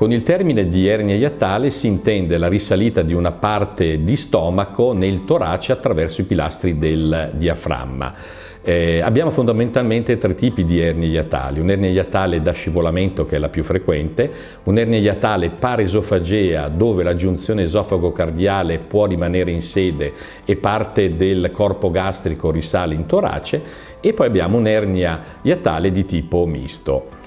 Con il termine di ernia iattale si intende la risalita di una parte di stomaco nel torace attraverso i pilastri del diaframma. Eh, abbiamo fondamentalmente tre tipi di ernie iatali, un'ernia iatale da scivolamento che è la più frequente, un'ernia iatale paresofagea dove la giunzione esofago-cardiale può rimanere in sede e parte del corpo gastrico risale in torace e poi abbiamo un'ernia iatale di tipo misto.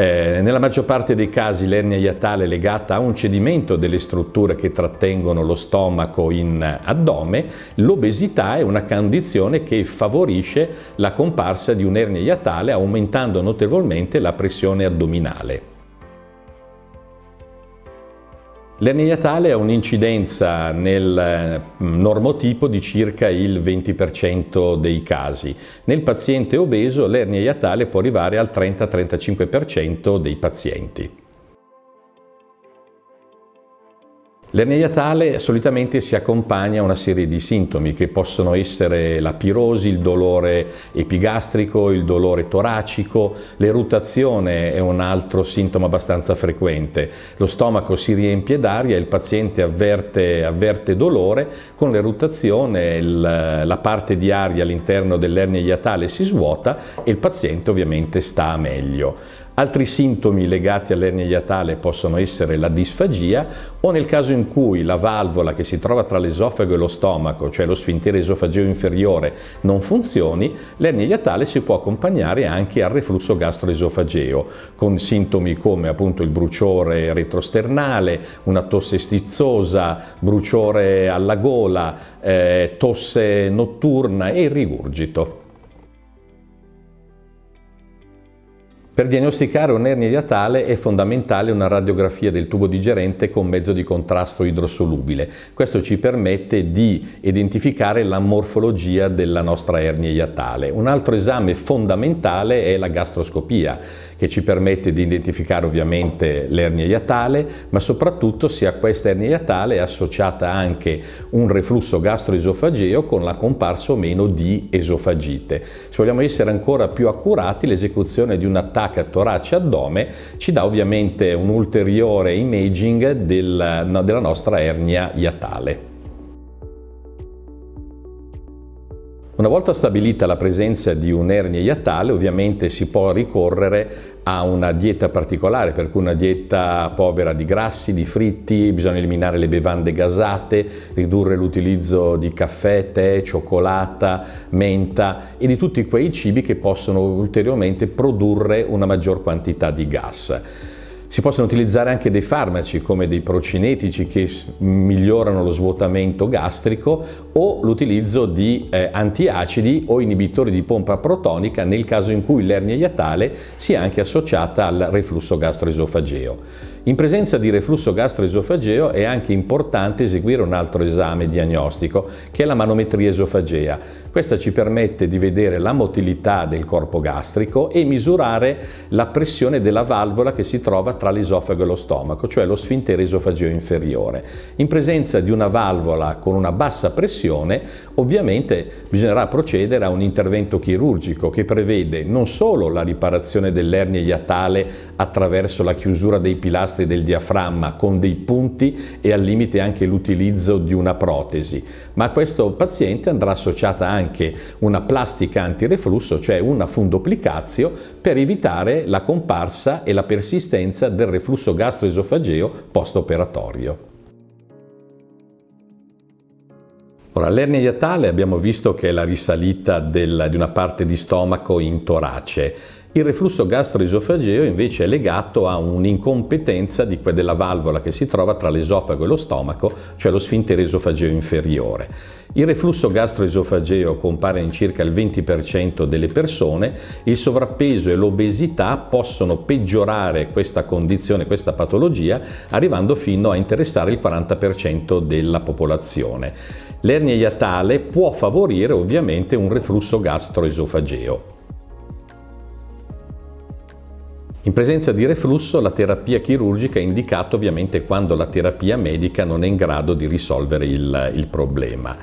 Eh, nella maggior parte dei casi l'ernia iatale è legata a un cedimento delle strutture che trattengono lo stomaco in addome, l'obesità è una condizione che favorisce la comparsa di un'ernia iatale aumentando notevolmente la pressione addominale. L'ernia iatale ha un'incidenza nel eh, normotipo di circa il 20% dei casi. Nel paziente obeso l'ernia iatale può arrivare al 30-35% dei pazienti. L'ernia iatale solitamente si accompagna a una serie di sintomi che possono essere la pirosi, il dolore epigastrico, il dolore toracico, l'erutazione è un altro sintomo abbastanza frequente. Lo stomaco si riempie d'aria e il paziente avverte, avverte dolore, con l'erutazione la parte di aria all'interno dell'ernia iatale si svuota e il paziente ovviamente sta meglio. Altri sintomi legati all'ernia iatale possono essere la disfagia o nel caso in cui la valvola che si trova tra l'esofago e lo stomaco, cioè lo sfintere esofageo inferiore, non funzioni, l'ernia iatale si può accompagnare anche al reflusso gastroesofageo, con sintomi come appunto il bruciore retrosternale, una tosse stizzosa, bruciore alla gola, eh, tosse notturna e rigurgito. Per diagnosticare un'ernia iatale è fondamentale una radiografia del tubo digerente con mezzo di contrasto idrosolubile. Questo ci permette di identificare la morfologia della nostra ernia iatale. Un altro esame fondamentale è la gastroscopia che ci permette di identificare ovviamente l'ernia iatale, ma soprattutto se a questa ernia iatale è associata anche un reflusso gastroesofageo con la comparsa o meno di esofagite. Se vogliamo essere ancora più accurati, l'esecuzione di un attacco a torace-addome ci dà ovviamente un ulteriore imaging del, della nostra ernia iatale. Una volta stabilita la presenza di un'ernia iatale, ovviamente si può ricorrere a una dieta particolare, per cui una dieta povera di grassi, di fritti, bisogna eliminare le bevande gasate, ridurre l'utilizzo di caffè, tè, cioccolata, menta e di tutti quei cibi che possono ulteriormente produrre una maggior quantità di gas. Si possono utilizzare anche dei farmaci come dei procinetici che migliorano lo svuotamento gastrico o l'utilizzo di eh, antiacidi o inibitori di pompa protonica nel caso in cui l'ernia iatale sia anche associata al reflusso gastroesofageo. In presenza di reflusso gastroesofageo è anche importante eseguire un altro esame diagnostico che è la manometria esofagea. Questa ci permette di vedere la motilità del corpo gastrico e misurare la pressione della valvola che si trova tra l'esofago e lo stomaco, cioè lo sfintere esofageo inferiore. In presenza di una valvola con una bassa pressione, ovviamente bisognerà procedere a un intervento chirurgico che prevede non solo la riparazione dell'ernia iatale attraverso la chiusura dei pilastri nastri del diaframma con dei punti e al limite anche l'utilizzo di una protesi. Ma a questo paziente andrà associata anche una plastica antireflusso, cioè una fundoplicazio, per evitare la comparsa e la persistenza del reflusso gastroesofageo post-operatorio. Ora, l'ernia iatale abbiamo visto che è la risalita del, di una parte di stomaco in torace. Il reflusso gastroesofageo invece è legato a un'incompetenza di della valvola che si trova tra l'esofago e lo stomaco, cioè lo sfintere esofageo inferiore. Il reflusso gastroesofageo compare in circa il 20% delle persone, il sovrappeso e l'obesità possono peggiorare questa condizione, questa patologia, arrivando fino a interessare il 40% della popolazione. L'ernia iatale può favorire ovviamente un reflusso gastroesofageo. In presenza di reflusso la terapia chirurgica è indicata ovviamente quando la terapia medica non è in grado di risolvere il, il problema.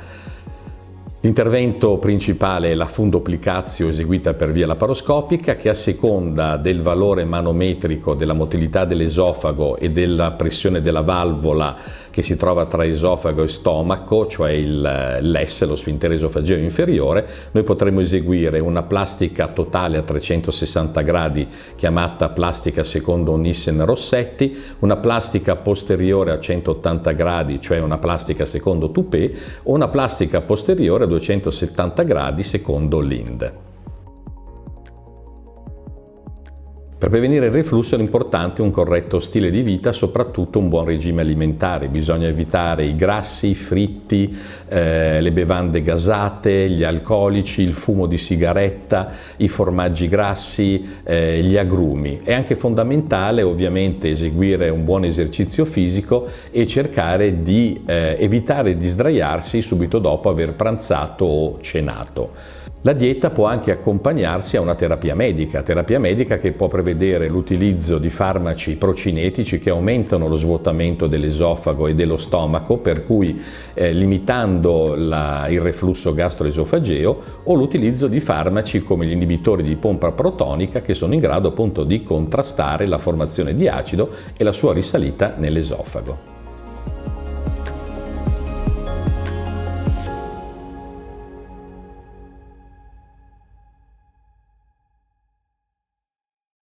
L'intervento principale è la fundoplicazio eseguita per via laparoscopica che a seconda del valore manometrico della motilità dell'esofago e della pressione della valvola che si trova tra esofago e stomaco, cioè il LES, lo sfintere esofageo inferiore, noi potremo eseguire una plastica totale a 360 gradi chiamata plastica secondo Nissen Rossetti, una plastica posteriore a 180 gradi, cioè una plastica secondo Tupé, o una plastica posteriore a 270 gradi secondo l'IND. Per prevenire il reflusso è importante un corretto stile di vita, soprattutto un buon regime alimentare. Bisogna evitare i grassi, i fritti, eh, le bevande gasate, gli alcolici, il fumo di sigaretta, i formaggi grassi, eh, gli agrumi. È anche fondamentale ovviamente eseguire un buon esercizio fisico e cercare di eh, evitare di sdraiarsi subito dopo aver pranzato o cenato. La dieta può anche accompagnarsi a una terapia medica, terapia medica che può prevedere l'utilizzo di farmaci procinetici che aumentano lo svuotamento dell'esofago e dello stomaco, per cui eh, limitando la, il reflusso gastroesofageo, o l'utilizzo di farmaci come gli inibitori di pompa protonica che sono in grado appunto di contrastare la formazione di acido e la sua risalita nell'esofago.